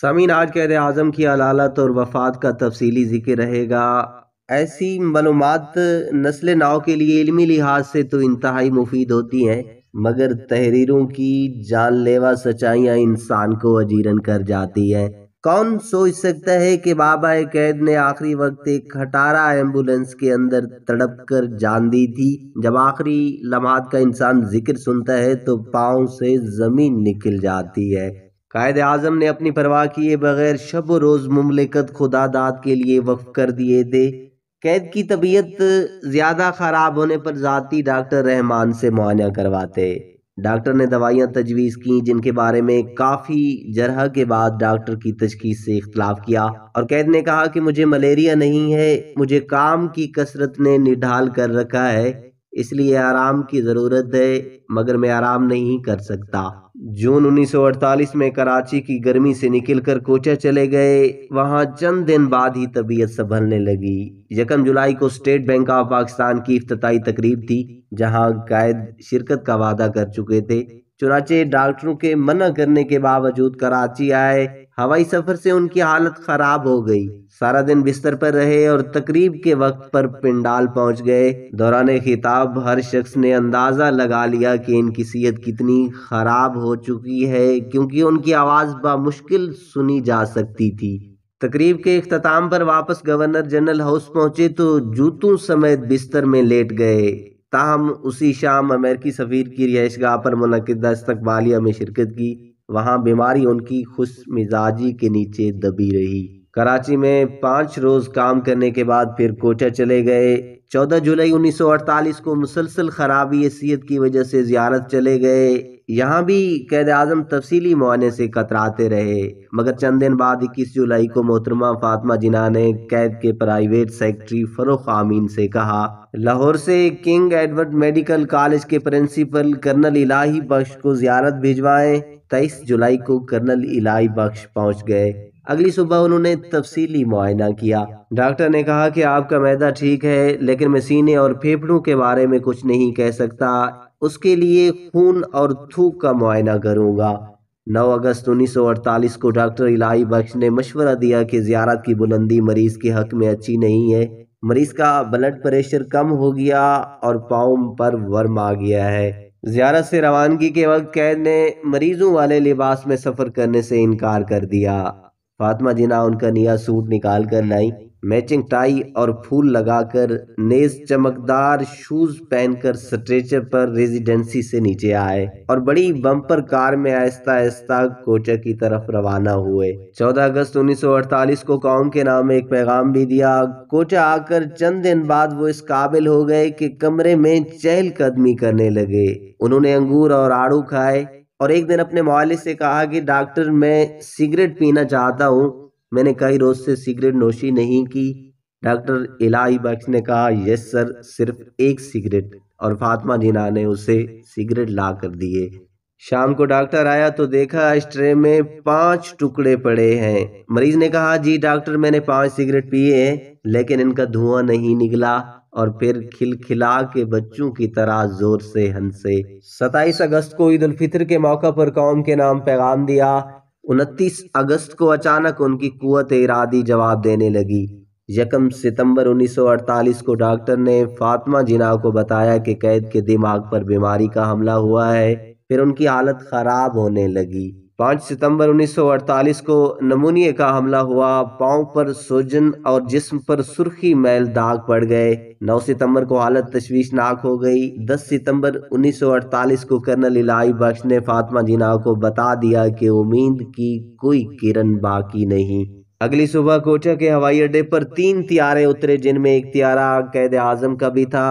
समीन आज कैद आज़म की अलालत और वफात का तफसीली जिक्र रहेगा ऐसी मलूम नस्ल नाव के लिए इलमी लिहाज से तो इंतहाई मुफीद होती हैं मगर तहरीरों की जानलेवा सच्चाइयाँ इंसान को अजीरन कर जाती हैं कौन सोच सकता है कि बाबा कैद ने आखिरी वक्त एक खटारा एम्बुलेंस के अंदर तड़प कर जान दी थी जब आखिरी लम्हात का इंसान जिक्र सुनता है तो पाँव से ज़मीन निकल जाती है कायद अजम ने अपनी परवाह किए बगैर शब रोज़ मुमलिकत खुदादाद के लिए वक्फ कर दिए थे कैद की तबीयत ज़्यादा ख़राब होने पर ज़ाती डॉक्टर रहमान से मुआना करवाते डॉक्टर ने दवाइयाँ तजवीज़ की जिनके बारे में काफ़ी जरह के बाद डॉक्टर की तशखीस से इख्तलाफ किया और कैद ने कहा कि मुझे मलेरिया नहीं है मुझे काम की कसरत ने निढाल कर रखा है इसलिए आराम की ज़रूरत है मगर मैं आराम नहीं कर सकता जून 1948 में कराची की गर्मी से निकलकर कोचा चले गए वहां चंद दिन बाद ही तबीयत संभलने लगी यकम जुलाई को स्टेट बैंक ऑफ पाकिस्तान की अफ्ताही तकरीब थी जहां कैद शिरकत का वादा कर चुके थे चुनाचे डॉक्टरों के मना करने के बावजूद कराची आए हवाई सफर से उनकी हालत खराब हो गई सारा दिन बिस्तर पर रहे और तकरीब के वक्त पर पिंडाल पहुंच गए दौरान खिताब हर शख्स ने अंदाज़ा लगा लिया कि इनकी सेहत कितनी ख़राब हो चुकी है क्योंकि उनकी आवाज़ बामुश्किल सुनी जा सकती थी तकरीब के अख्ताम पर वापस गवर्नर जनरल हाउस पहुंचे तो जूतों समेत बिस्तर में लेट गए ताहम उसी शाम अमेरिकी सफ़ीर की रिहाइश गाह पर मुनदा इस्तबालिया में शिरकत की वहाँ बीमारी उनकी खुश मिजाजी के नीचे दबी रही कराची में पाँच रोज़ काम करने के बाद फिर कोटा चले गए 14 जुलाई 1948 को मुसलसल खराबी हैसीत की वजह से जियारत चले गए यहाँ भी कैद आजम तफसीली मुआने से कतराते रहे मगर चंद दिन बाद इक्कीस जुलाई को मोहतरमा फातमा जिना ने कैद के प्राइवेट सेक्रेटरी फरोख आमीन से कहा लाहौर से किंग एडवर्ड मेडिकल कॉलेज के प्रिंसिपल कर्नल इलाही बख्श को जियारत भिजवाएं तेईस जुलाई को कर्नल इलाई बख्श पहुँच गए अगली सुबह उन्होंने तफसीली मुआयना किया डॉक्टर ने कहा कि आपका मैदा ठीक है लेकिन मैं सीने और फेफड़ों के बारे में कुछ नहीं कह सकता उसके लिए खून और थूक का मुआयना करूँगा 9 अगस्त 1948 को डॉक्टर इलाई बख्श ने मशवरा दिया कि जियारत की बुलंदी मरीज के हक में अच्छी नहीं है मरीज का ब्लड प्रेशर कम हो गया और पाओ पर वर्म आ गया है ज़्यारत से रवानगी के वक्त कैद ने मरीजों वाले लिबास में सफ़र करने से इनकार कर दिया फातमा जिना उनका नया सूट निकाल कर लाई मैचिंग टाई और फूल लगाकर नेस चमकदार शूज पहनकर स्ट्रेचर पर रेजिडेंसी से नीचे आए और बड़ी बम्पर कार में आहिस्ता आहिस्ता कोचा की तरफ रवाना हुए 14 अगस्त 1948 को कौम के नाम एक पैगाम भी दिया कोचा आकर चंद दिन बाद वो इस काबिल हो गए कि कमरे में चहल कदमी करने लगे उन्होंने अंगूर और आड़ू खाए और एक दिन अपने मालिक से कहा कि डॉक्टर मैं सिगरेट पीना चाहता हूँ मैंने कई रोज़ से सिगरेट नोशी नहीं की डॉक्टर इलाही बख्श ने कहा यस सर सिर्फ एक सिगरेट और फातिमा जिना ने उसे सिगरेट ला कर दिए शाम को डॉक्टर आया तो देखा इस ट्रे में पांच टुकड़े पड़े हैं मरीज ने कहा जी डॉक्टर मैंने पांच सिगरेट पिए हैं लेकिन इनका धुआं नहीं निकला और फिर खिलखिला के बच्चों की तरह जोर से हंसे 27 अगस्त को ईद उल फितर के मौका पर कौम के नाम पैगाम दिया 29 अगस्त को अचानक उनकी कुत इरादी जवाब देने लगी यकम सितंबर 1948 को डॉक्टर ने फातिमा जिना को बताया कि कैद के दिमाग पर बीमारी का हमला हुआ है फिर उनकी हालत खराब होने लगी पाँच सितंबर 1948 को नमूनिया का हमला हुआ पाँव पर सोजन और जिस्म पर सुर्खी मैल दाग पड़ गए 9 सितंबर को हालत तश्वीशनाक हो गई 10 सितंबर 1948 को कर्नल इलाई बख्श ने फातमा जिना को बता दिया कि उम्मीद की कोई किरण बाकी नहीं अगली सुबह कोटा के हवाई अड्डे पर तीन तियारे उतरे जिनमें एक तियारा कैद आजम का भी था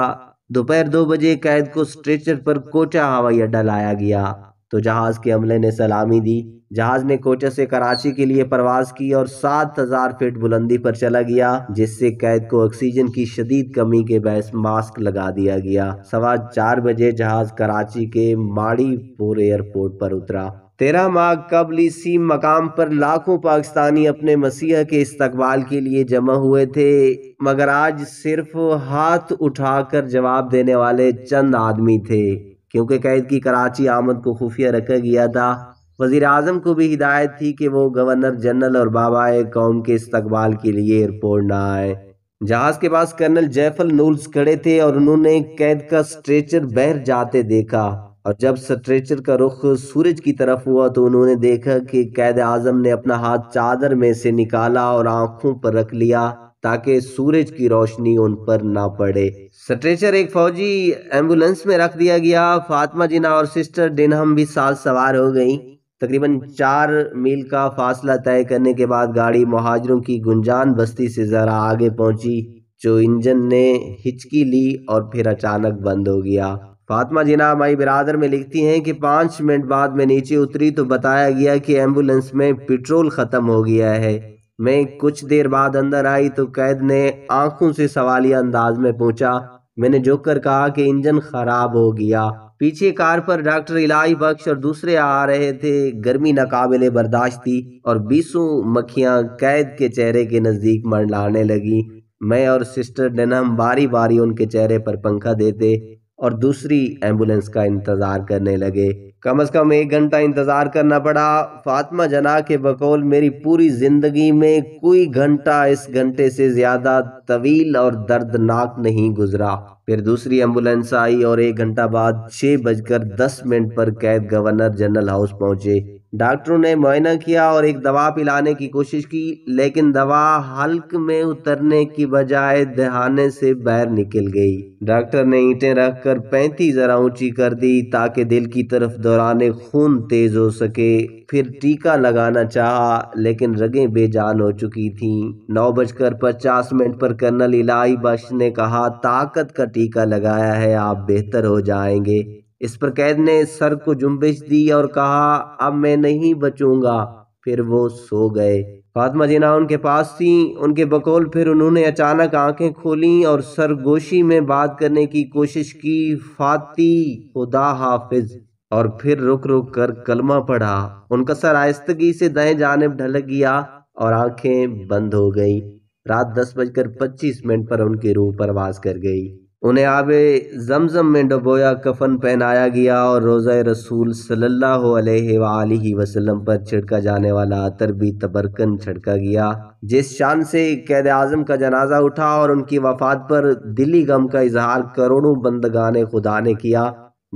दोपहर दो बजे कैद को स्ट्रेचर पर कोटा हवाई अड्डा लाया गया तो जहाज़ के अमले ने सलामी दी जहाज़ ने कोचे से कराची के लिए प्रवास की और सात हज़ार फीट बुलंदी पर चला गया जिससे कैद को ऑक्सीजन की शदीद कमी के बहस मास्क लगा दिया गया सवा चार बजे जहाज़ कराची के माड़ीपुर एयरपोर्ट पर उतरा तेरह माह कबल इसी मकाम पर लाखों पाकिस्तानी अपने मसीह के इस्तकबाल के लिए जमा हुए थे मगर आज सिर्फ हाथ उठाकर जवाब देने वाले चंद आदमी थे क्योंकि कैद की कराची आमद को खुफिया रखा गया था वज़ी अजम को भी हिदायत थी कि वो गवर्नर जनरल और बाबा कौम के इस्तबाल के लिए एयरपोर्ट न आए जहाज़ के पास कर्नल जयफल नूल्स खड़े थे और उन्होंने कैद का स्ट्रेचर बहर जाते देखा और जब स्ट्रेचर का रुख सूरज की तरफ हुआ तो उन्होंने देखा कि कैद आजम ने अपना हाथ चादर में से निकाला और आंखों पर रख लिया ताकि सूरज की रोशनी उन पर ना पड़े स्ट्रेचर एक फौजी एम्बुलेंस में रख दिया गया फातिमा जिना और सिस्टर डिनहम भी साथ सवार हो गई तकरीबन चार मील का फासला तय करने के बाद गाड़ी महाजरों की गुंजान बस्ती से ज़रा आगे पहुंची जो इंजन ने हिचकी ली और फिर अचानक बंद हो गया फातिमा जिना माई बिरादर में लिखती हैं कि पांच मिनट बाद मैं नीचे उतरी तो बताया गया कि एम्बुलेंस में पेट्रोल ख़त्म हो गया है मैं कुछ देर बाद अंदर आई तो कैद ने आंखों से सवालिया अंदाज में पूछा मैंने जोकर कहा कि इंजन खराब हो गया पीछे कार पर डॉक्टर इलाई बख्श और दूसरे आ रहे थे गर्मी नाकाबिल बर्दाश्त थी और बीसों मक्खियां कैद के चेहरे के नज़दीक मंडलाने लगी मैं और सिस्टर डेनम बारी बारी उनके चेहरे पर पंखा देते और दूसरी एम्बुलेंस का इंतज़ार करने लगे कम से कम एक घंटा इंतज़ार करना पड़ा फातिमा जना के बकौल मेरी पूरी ज़िंदगी में कोई घंटा इस घंटे से ज़्यादा तवील और दर्दनाक नहीं गुजरा फिर दूसरी एम्बुलेंस आई और एक घंटा बाद छह बजकर दस मिनट पर कैद गवर्नर जनरल हाउस पहुंचे डॉक्टरों ने मुआयना किया और एक दवा पिलाने की कोशिश की लेकिन दवा हल्क में उतरने की बजाय दहाने से बाहर निकल गई डॉक्टर ने ईंटें रखकर पैंतीस जरा ऊंची कर दी ताकि दिल की तरफ दौराने खून तेज हो सके फिर टीका लगाना चाहा लेकिन रगें बेजान हो चुकी थीं नौ बजकर पचास मिनट पर कर्नल इलाई बश ने कहा ताकत का टीका लगाया है आप बेहतर हो जाएंगे इस पर कैद ने सर को जुम्बिश दी और कहा अब मैं नहीं बचूंगा फिर वो सो गए फातमा जिना उनके पास थी उनके बकौल फिर उन्होंने अचानक आंखें खोली और सरगोशी में बात करने की कोशिश की फाती खुदा हाफिज और फिर रुक रुक कर कलमा पढ़ा उनका सर आयस्तगी से दाएं जानब ढलक गया और आंखें बंद हो गई रात दस बजकर पच्चीस मिनट पर उनके रूह पर कर गई उन्हें आब जमजम में डबोया कफन पहनाया गया और रोज़ा रसूल सल्लल्लाहु अलैहि वसल्लम पर छिड़का जाने वाला अतर भी तबरकन छिड़का गया जिस शान से कैद आजम का जनाजा उठा और उनकी वफात पर दिली गम का इजहार करोड़ों बंदगान खुदा ने किया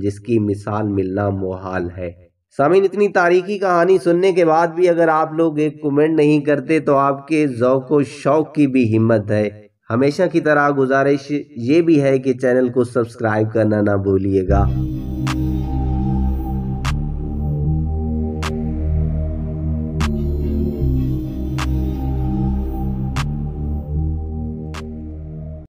जिसकी मिसाल मिलना मोहाल है सामिन इतनी तारीखी कहानी सुनने के बाद भी अगर आप लोग एक कमेंट नहीं करते तो आपके ओक शौक की भी हिम्मत है हमेशा की तरह गुजारिश ये भी है कि चैनल को सब्सक्राइब करना ना भूलिएगा